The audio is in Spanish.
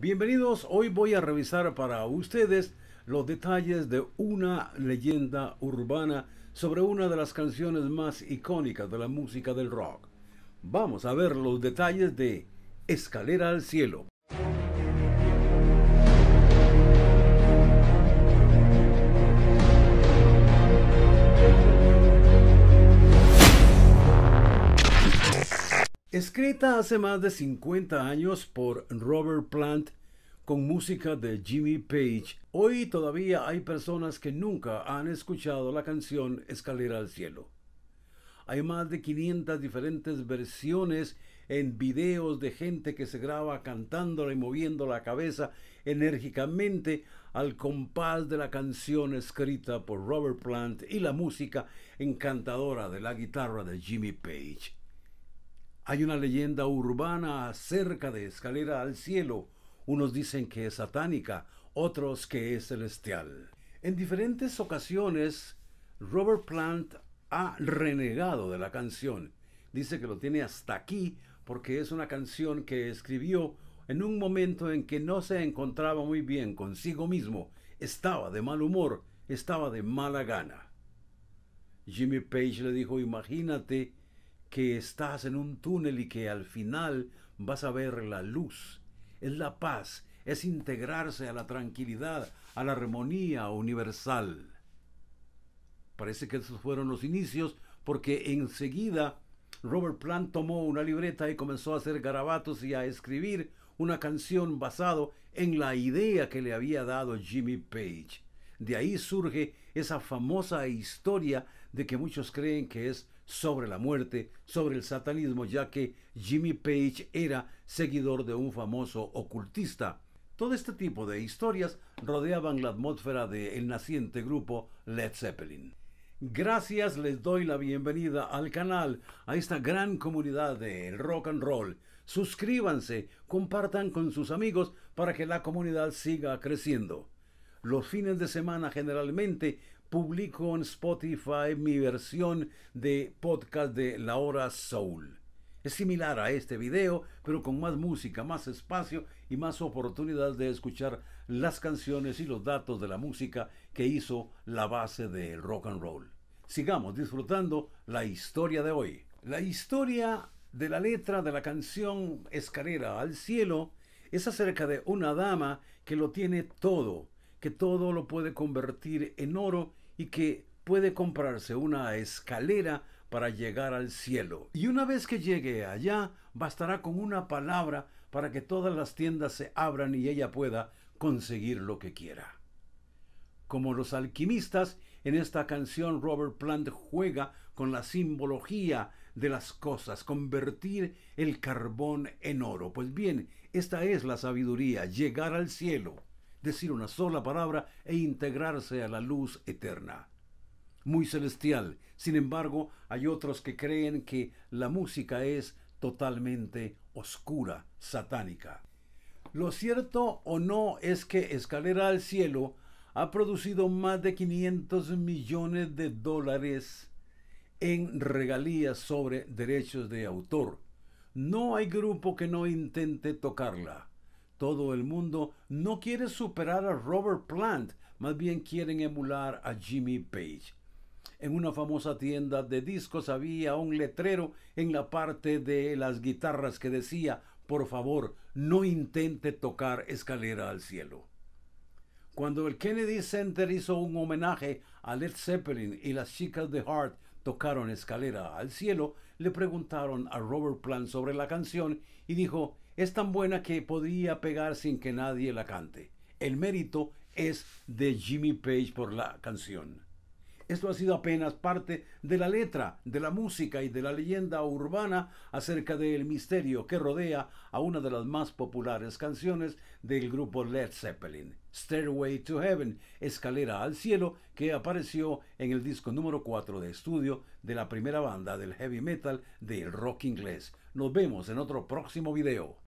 Bienvenidos, hoy voy a revisar para ustedes los detalles de una leyenda urbana sobre una de las canciones más icónicas de la música del rock. Vamos a ver los detalles de Escalera al Cielo. Escrita hace más de 50 años por Robert Plant con música de Jimmy Page, hoy todavía hay personas que nunca han escuchado la canción Escalera al Cielo. Hay más de 500 diferentes versiones en videos de gente que se graba cantándola y moviendo la cabeza enérgicamente al compás de la canción escrita por Robert Plant y la música encantadora de la guitarra de Jimmy Page. Hay una leyenda urbana acerca de escalera al cielo. Unos dicen que es satánica, otros que es celestial. En diferentes ocasiones, Robert Plant ha renegado de la canción. Dice que lo tiene hasta aquí porque es una canción que escribió en un momento en que no se encontraba muy bien consigo mismo, estaba de mal humor, estaba de mala gana. Jimmy Page le dijo, imagínate que estás en un túnel y que al final vas a ver la luz. Es la paz, es integrarse a la tranquilidad, a la armonía universal. Parece que esos fueron los inicios porque enseguida Robert Plant tomó una libreta y comenzó a hacer garabatos y a escribir una canción basado en la idea que le había dado Jimmy Page. De ahí surge esa famosa historia de que muchos creen que es sobre la muerte, sobre el satanismo, ya que Jimmy Page era seguidor de un famoso ocultista. Todo este tipo de historias rodeaban la atmósfera del naciente grupo Led Zeppelin. Gracias, les doy la bienvenida al canal, a esta gran comunidad del rock and roll. Suscríbanse, compartan con sus amigos para que la comunidad siga creciendo. Los fines de semana generalmente publico en Spotify mi versión de podcast de La Hora Soul. Es similar a este video, pero con más música, más espacio y más oportunidad de escuchar las canciones y los datos de la música que hizo la base del rock and roll. Sigamos disfrutando la historia de hoy. La historia de la letra de la canción Escalera al Cielo es acerca de una dama que lo tiene todo, que todo lo puede convertir en oro y que puede comprarse una escalera para llegar al cielo. Y una vez que llegue allá, bastará con una palabra para que todas las tiendas se abran y ella pueda conseguir lo que quiera. Como los alquimistas, en esta canción Robert Plant juega con la simbología de las cosas, convertir el carbón en oro. Pues bien, esta es la sabiduría, llegar al cielo decir una sola palabra e integrarse a la luz eterna. Muy celestial, sin embargo, hay otros que creen que la música es totalmente oscura, satánica. Lo cierto o no es que Escalera al Cielo ha producido más de 500 millones de dólares en regalías sobre derechos de autor. No hay grupo que no intente tocarla. Todo el mundo no quiere superar a Robert Plant, más bien quieren emular a Jimmy Page. En una famosa tienda de discos había un letrero en la parte de las guitarras que decía, por favor, no intente tocar escalera al cielo. Cuando el Kennedy Center hizo un homenaje a Led Zeppelin y las chicas de Heart tocaron escalera al cielo, le preguntaron a Robert Plant sobre la canción y dijo, es tan buena que podría pegar sin que nadie la cante. El mérito es de Jimmy Page por la canción. Esto ha sido apenas parte de la letra, de la música y de la leyenda urbana acerca del misterio que rodea a una de las más populares canciones del grupo Led Zeppelin, Stairway to Heaven, Escalera al Cielo, que apareció en el disco número 4 de estudio de la primera banda del heavy metal del rock inglés. Nos vemos en otro próximo video.